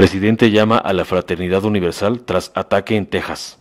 Presidente llama a la fraternidad universal tras ataque en Texas.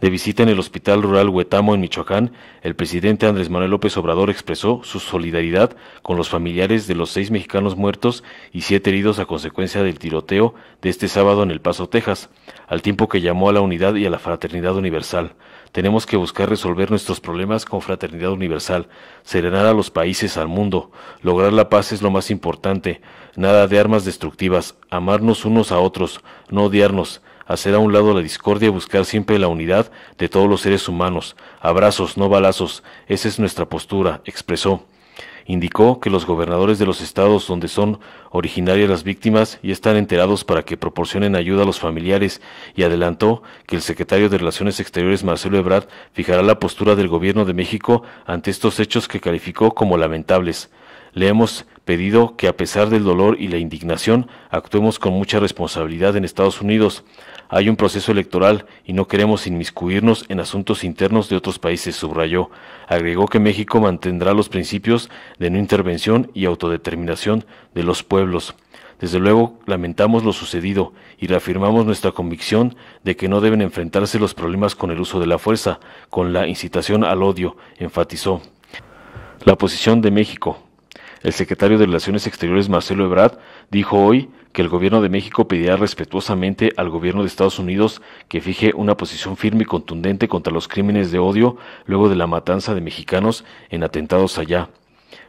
De visita en el Hospital Rural Huetamo en Michoacán, el presidente Andrés Manuel López Obrador expresó su solidaridad con los familiares de los seis mexicanos muertos y siete heridos a consecuencia del tiroteo de este sábado en El Paso, Texas, al tiempo que llamó a la unidad y a la fraternidad universal. Tenemos que buscar resolver nuestros problemas con fraternidad universal, serenar a los países, al mundo. Lograr la paz es lo más importante. Nada de armas destructivas, amarnos unos a otros, no odiarnos, hacer a un lado la discordia y buscar siempre la unidad de todos los seres humanos. Abrazos, no balazos, esa es nuestra postura, expresó. Indicó que los gobernadores de los estados donde son originarias las víctimas ya están enterados para que proporcionen ayuda a los familiares y adelantó que el secretario de Relaciones Exteriores Marcelo Ebrard fijará la postura del gobierno de México ante estos hechos que calificó como lamentables. Le hemos pedido que a pesar del dolor y la indignación actuemos con mucha responsabilidad en Estados Unidos. Hay un proceso electoral y no queremos inmiscuirnos en asuntos internos de otros países, subrayó. Agregó que México mantendrá los principios de no intervención y autodeterminación de los pueblos. Desde luego, lamentamos lo sucedido y reafirmamos nuestra convicción de que no deben enfrentarse los problemas con el uso de la fuerza, con la incitación al odio, enfatizó. La posición de México, el secretario de Relaciones Exteriores Marcelo Ebrard dijo hoy que el gobierno de México pedirá respetuosamente al gobierno de Estados Unidos que fije una posición firme y contundente contra los crímenes de odio luego de la matanza de mexicanos en atentados allá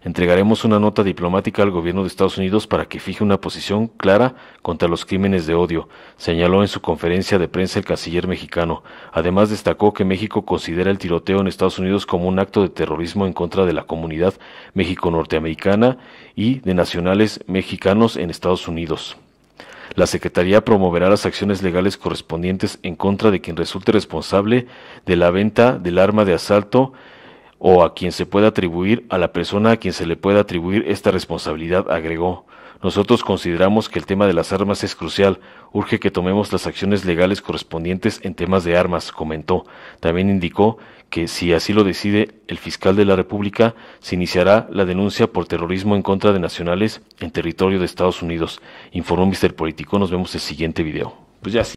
Entregaremos una nota diplomática al gobierno de Estados Unidos para que fije una posición clara contra los crímenes de odio, señaló en su conferencia de prensa el canciller mexicano. Además destacó que México considera el tiroteo en Estados Unidos como un acto de terrorismo en contra de la comunidad mexico norteamericana y de nacionales mexicanos en Estados Unidos. La Secretaría promoverá las acciones legales correspondientes en contra de quien resulte responsable de la venta del arma de asalto o a quien se pueda atribuir, a la persona a quien se le pueda atribuir esta responsabilidad, agregó. Nosotros consideramos que el tema de las armas es crucial. Urge que tomemos las acciones legales correspondientes en temas de armas, comentó. También indicó que, si así lo decide el fiscal de la República, se iniciará la denuncia por terrorismo en contra de nacionales en territorio de Estados Unidos. Informó mister Político. Nos vemos en el siguiente video. Pues